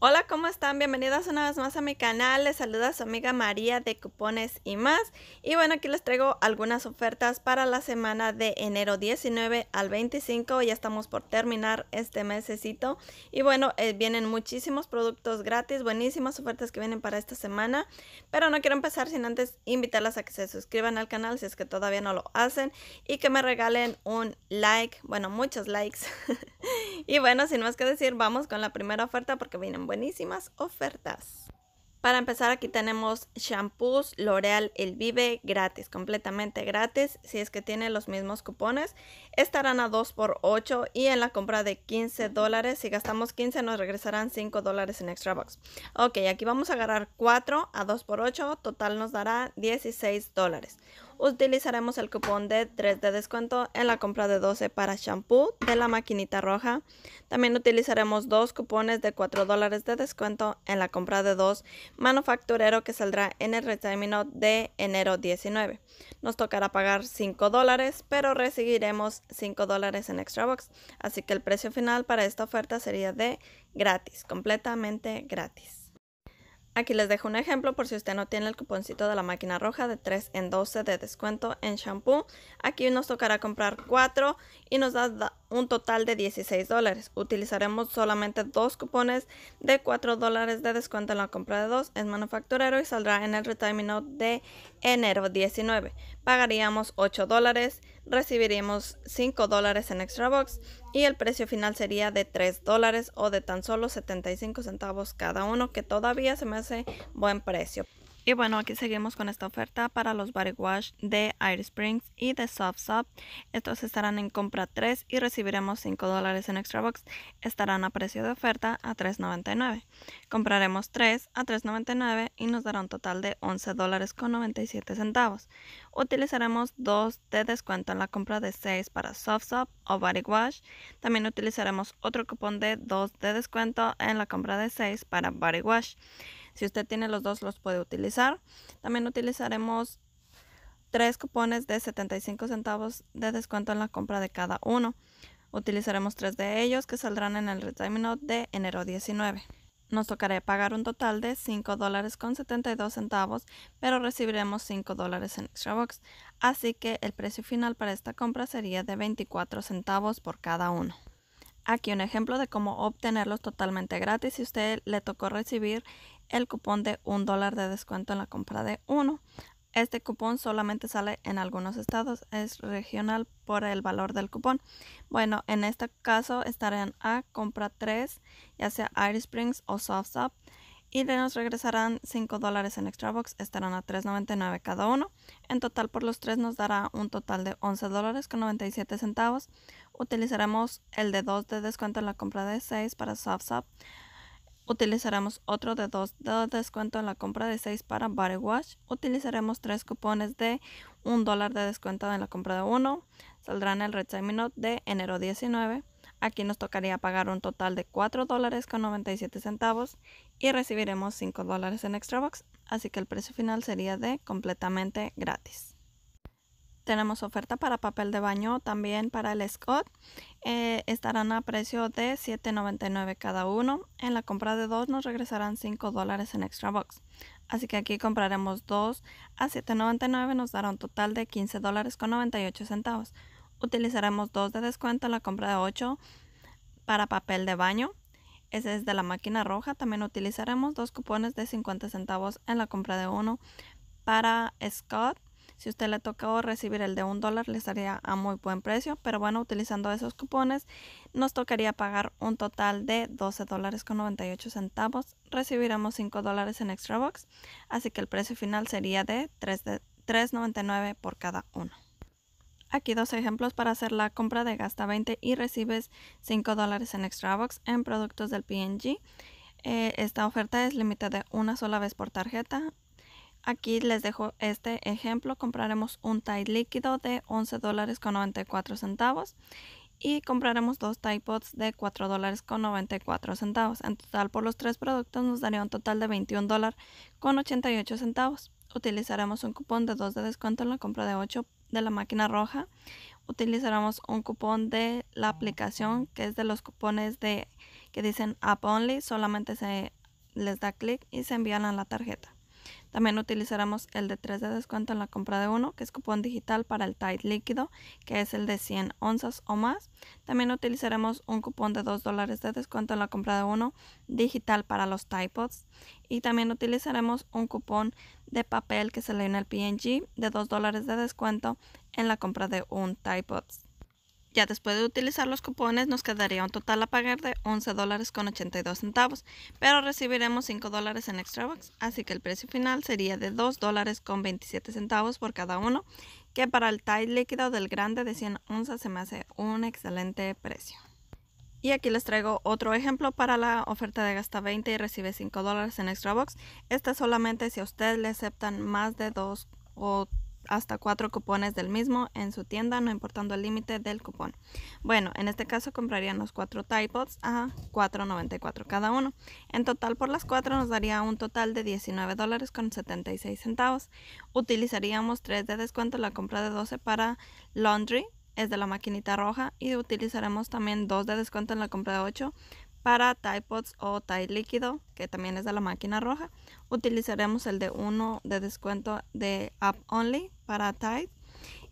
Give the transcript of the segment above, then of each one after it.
Hola, ¿cómo están? Bienvenidas una vez más a mi canal. Les saluda su amiga María de Cupones y más. Y bueno, aquí les traigo algunas ofertas para la semana de enero 19 al 25. Ya estamos por terminar este mesecito. Y bueno, eh, vienen muchísimos productos gratis, buenísimas ofertas que vienen para esta semana. Pero no quiero empezar sin antes invitarlas a que se suscriban al canal si es que todavía no lo hacen. Y que me regalen un like, bueno, muchos likes. y bueno, sin más que decir, vamos con la primera oferta porque vienen buenísimas ofertas. Para empezar aquí tenemos shampoos L'Oreal El Vive gratis, completamente gratis. Si es que tiene los mismos cupones, estarán a 2 por 8 y en la compra de 15 dólares, si gastamos 15 nos regresarán 5 dólares en extra box. Ok, aquí vamos a agarrar 4 a 2 por 8, total nos dará 16 dólares utilizaremos el cupón de 3 de descuento en la compra de 12 para shampoo de la maquinita roja. También utilizaremos dos cupones de 4 dólares de descuento en la compra de 2 manufacturero que saldrá en el término de enero 19. Nos tocará pagar 5 dólares, pero recibiremos 5 dólares en extra box. Así que el precio final para esta oferta sería de gratis, completamente gratis. Aquí les dejo un ejemplo por si usted no tiene el cuponcito de la máquina roja de 3 en 12 de descuento en shampoo. Aquí nos tocará comprar 4 y nos da un total de 16 dólares. Utilizaremos solamente dos cupones de 4 dólares de descuento en la compra de 2 en manufacturero y saldrá en el note de enero 19. Pagaríamos 8 dólares recibiríamos 5 dólares en Extra Box y el precio final sería de 3 dólares o de tan solo 75 centavos cada uno, que todavía se me hace buen precio. Y bueno, aquí seguimos con esta oferta para los body wash de Air Springs y de Soft Soap. Estos estarán en compra 3 y recibiremos 5 dólares en Extra Box. Estarán a precio de oferta a $3.99. Compraremos 3 a $3.99 y nos dará un total de 11 dólares con 97 centavos. Utilizaremos 2 de descuento en la compra de 6 para Soft Soap o Body Wash. También utilizaremos otro cupón de 2 de descuento en la compra de 6 para Body Wash. Si usted tiene los dos, los puede utilizar. También utilizaremos tres cupones de 75 centavos de descuento en la compra de cada uno. Utilizaremos tres de ellos que saldrán en el Retirement de enero 19. Nos tocará pagar un total de $5.72, dólares con 72 centavos, pero recibiremos 5 dólares en Extra Box. Así que el precio final para esta compra sería de 24 centavos por cada uno. Aquí un ejemplo de cómo obtenerlos totalmente gratis si usted le tocó recibir el cupón de un dólar de descuento en la compra de 1. Este cupón solamente sale en algunos estados, es regional por el valor del cupón. Bueno, en este caso estarán a compra 3, ya sea Air Springs o Up, y le nos regresarán 5 dólares en Extra Box. estarán a 3.99 cada uno. En total por los 3 nos dará un total de 11 dólares con 97 centavos. Utilizaremos el de 2 de descuento en la compra de 6 para SoftStop. Utilizaremos otro de 2 de descuento en la compra de 6 para Body Wash. Utilizaremos 3 cupones de 1 dólar de descuento en la compra de 1. Saldrán el Red Minute de enero 19. Aquí nos tocaría pagar un total de 4 dólares con 97 centavos y recibiremos 5 dólares en Extra Box. Así que el precio final sería de completamente gratis. Tenemos oferta para papel de baño, también para el Scott. Eh, estarán a precio de $7.99 cada uno. En la compra de dos nos regresarán $5 en Extra Box. Así que aquí compraremos dos a $7.99 nos dará un total de $15.98. Utilizaremos dos de descuento en la compra de 8 para papel de baño. Ese es de la máquina roja. También utilizaremos dos cupones de 50 centavos en la compra de uno para Scott si usted le tocó recibir el de un dólar, le estaría a muy buen precio, pero bueno, utilizando esos cupones, nos tocaría pagar un total de 12 dólares con 98 centavos. Recibiremos 5 dólares en Extra Box, así que el precio final sería de 3.99 por cada uno. Aquí dos ejemplos para hacer la compra de gasta 20 y recibes 5 dólares en Extra Box en productos del PNG. Eh, esta oferta es límite de una sola vez por tarjeta. Aquí les dejo este ejemplo. Compraremos un Tide líquido de 11 dólares con 94 centavos y compraremos dos Tide Pods de 4 dólares con 94 centavos. En total por los tres productos nos daría un total de 21 dólares con 88 centavos. Utilizaremos un cupón de 2 de descuento en la compra de 8 de la máquina roja. Utilizaremos un cupón de la aplicación que es de los cupones de que dicen App Only. Solamente se les da clic y se envían a la tarjeta. También utilizaremos el de 3 de descuento en la compra de uno, que es cupón digital para el Tide líquido, que es el de 100 onzas o más. También utilizaremos un cupón de 2 dólares de descuento en la compra de uno, digital para los Tide Pods. Y también utilizaremos un cupón de papel que se lee en el PNG de 2 dólares de descuento en la compra de un Tide Pods. Ya después de utilizar los cupones nos quedaría un total a pagar de 11 dólares con 82 centavos, pero recibiremos 5 dólares en extra box, así que el precio final sería de 2 dólares con 27 centavos por cada uno, que para el Tide líquido del grande de 100 onzas se me hace un excelente precio. Y aquí les traigo otro ejemplo para la oferta de gasta 20 y recibe 5 dólares en extra box. Esta solamente si a usted le aceptan más de 2 o hasta cuatro cupones del mismo en su tienda, no importando el límite del cupón. Bueno, en este caso comprarían los cuatro Pods a $4.94 cada uno. En total por las cuatro nos daría un total de $19.76. dólares Utilizaríamos 3 de descuento en la compra de 12 para laundry, es de la maquinita roja, y utilizaremos también 2 de descuento en la compra de 8 para Tide Pods o Tide líquido, que también es de la máquina roja, utilizaremos el de uno de descuento de App Only para Tide.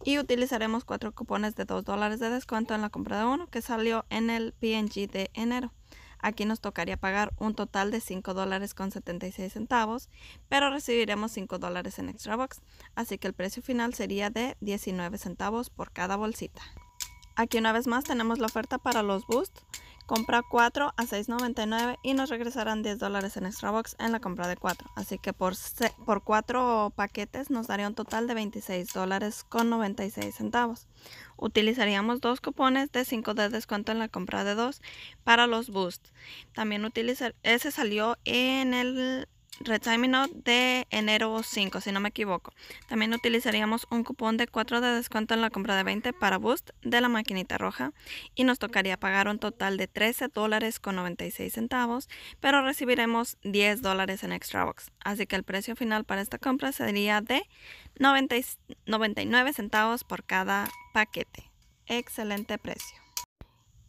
Y utilizaremos cuatro cupones de 2 dólares de descuento en la compra de uno que salió en el PNG de enero. Aquí nos tocaría pagar un total de $5.76, dólares con centavos, pero recibiremos 5 dólares en extra box, así que el precio final sería de 19 centavos por cada bolsita. Aquí una vez más tenemos la oferta para los boosts Compra 4 a $6.99 y nos regresarán 10 dólares en Extra Box en la compra de 4. Así que por, por 4 paquetes nos daría un total de 26 dólares con 96 centavos. Utilizaríamos dos cupones de 5 de descuento en la compra de 2 para los boosts. También utilizar, ese salió en el Red de enero 5, si no me equivoco. También utilizaríamos un cupón de 4 de descuento en la compra de 20 para Boost de la maquinita roja y nos tocaría pagar un total de 13 dólares con 96 centavos, pero recibiremos 10 dólares en extra box. Así que el precio final para esta compra sería de 99 centavos por cada paquete. Excelente precio.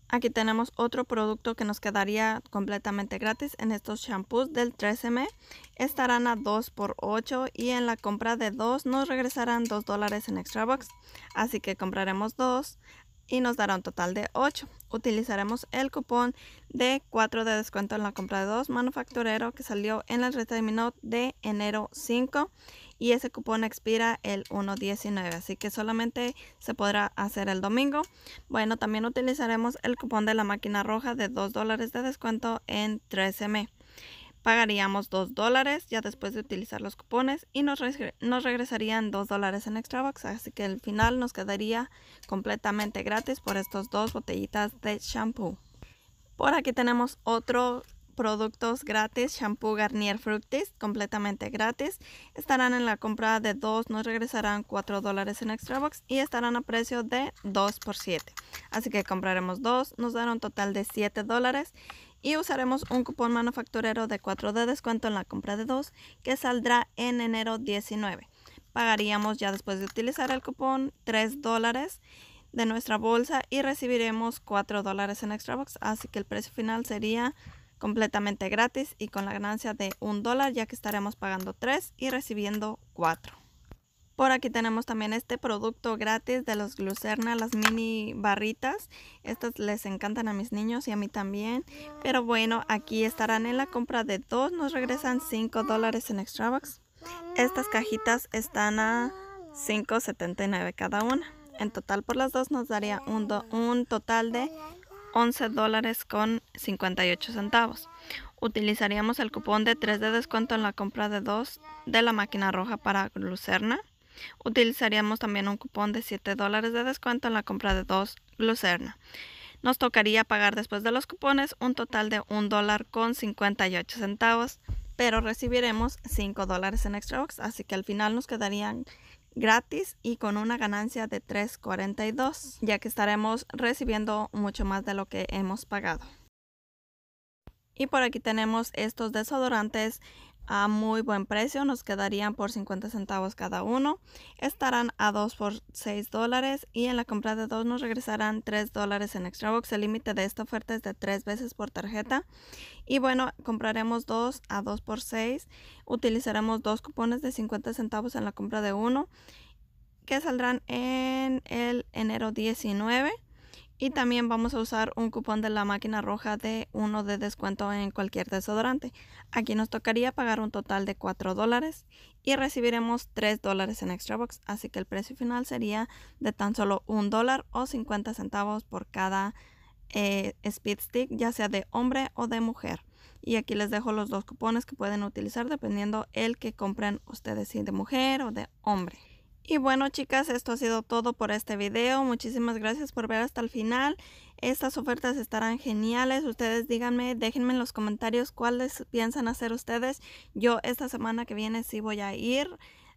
Aquí tenemos otro producto que nos quedaría completamente gratis en estos shampoos del 13M. Estarán a 2 por 8 y en la compra de 2 nos regresarán 2 dólares en Extra Box. Así que compraremos 2 y nos dará un total de 8. Utilizaremos el cupón de 4 de descuento en la compra de 2 manufacturero que salió en el Minute de enero 5 y ese cupón expira el 1.19, así que solamente se podrá hacer el domingo. Bueno, también utilizaremos el cupón de la máquina roja de 2 dólares de descuento en 3 m Pagaríamos 2 dólares ya después de utilizar los cupones y nos, nos regresarían 2 dólares en extra box, así que al final nos quedaría completamente gratis por estos dos botellitas de shampoo. Por aquí tenemos otro productos gratis, shampoo Garnier Fructis, completamente gratis. Estarán en la compra de dos, nos regresarán 4 dólares en Extra Box y estarán a precio de 2 por 7. Así que compraremos dos, nos darán un total de 7 dólares y usaremos un cupón manufacturero de 4 de descuento en la compra de 2 que saldrá en enero 19. Pagaríamos ya después de utilizar el cupón 3 dólares de nuestra bolsa y recibiremos 4 dólares en Extra Box, así que el precio final sería completamente gratis y con la ganancia de un dólar ya que estaremos pagando tres y recibiendo 4. Por aquí tenemos también este producto gratis de los glucerna, las mini barritas. Estas les encantan a mis niños y a mí también. Pero bueno, aquí estarán en la compra de dos. Nos regresan 5 dólares en Extra Bucks. Estas cajitas están a 5.79 cada una. En total por las dos nos daría un, un total de 11 dólares con 58 centavos. Utilizaríamos el cupón de 3 de descuento en la compra de 2 de la máquina roja para Lucerna. Utilizaríamos también un cupón de 7 dólares de descuento en la compra de 2 Lucerna. Nos tocaría pagar después de los cupones un total de 1 dólar con 58 centavos, pero recibiremos 5 dólares en extra box, así que al final nos quedarían gratis y con una ganancia de 3.42, ya que estaremos recibiendo mucho más de lo que hemos pagado. Y por aquí tenemos estos desodorantes a muy buen precio, nos quedarían por 50 centavos cada uno, estarán a 2 por 6 dólares y en la compra de 2 nos regresarán 3 dólares en extra box el límite de esta oferta es de 3 veces por tarjeta y bueno, compraremos 2 a 2 por 6, utilizaremos dos cupones de 50 centavos en la compra de uno que saldrán en el enero 19 y también vamos a usar un cupón de la máquina roja de uno de descuento en cualquier desodorante. Aquí nos tocaría pagar un total de 4 dólares y recibiremos 3 dólares en Extra Box. Así que el precio final sería de tan solo 1 dólar o 50 centavos por cada eh, speed stick, ya sea de hombre o de mujer. Y aquí les dejo los dos cupones que pueden utilizar dependiendo el que compren ustedes, si de mujer o de hombre. Y bueno chicas, esto ha sido todo por este video. Muchísimas gracias por ver hasta el final. Estas ofertas estarán geniales. Ustedes díganme, déjenme en los comentarios cuáles piensan hacer ustedes. Yo esta semana que viene sí voy a ir.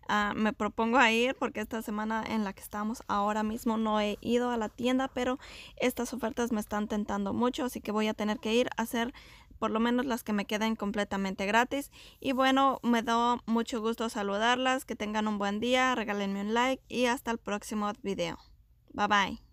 Ah, me propongo a ir porque esta semana en la que estamos ahora mismo no he ido a la tienda, pero estas ofertas me están tentando mucho, así que voy a tener que ir a hacer por lo menos las que me queden completamente gratis. Y bueno, me da mucho gusto saludarlas, que tengan un buen día, regálenme un like y hasta el próximo video. Bye bye.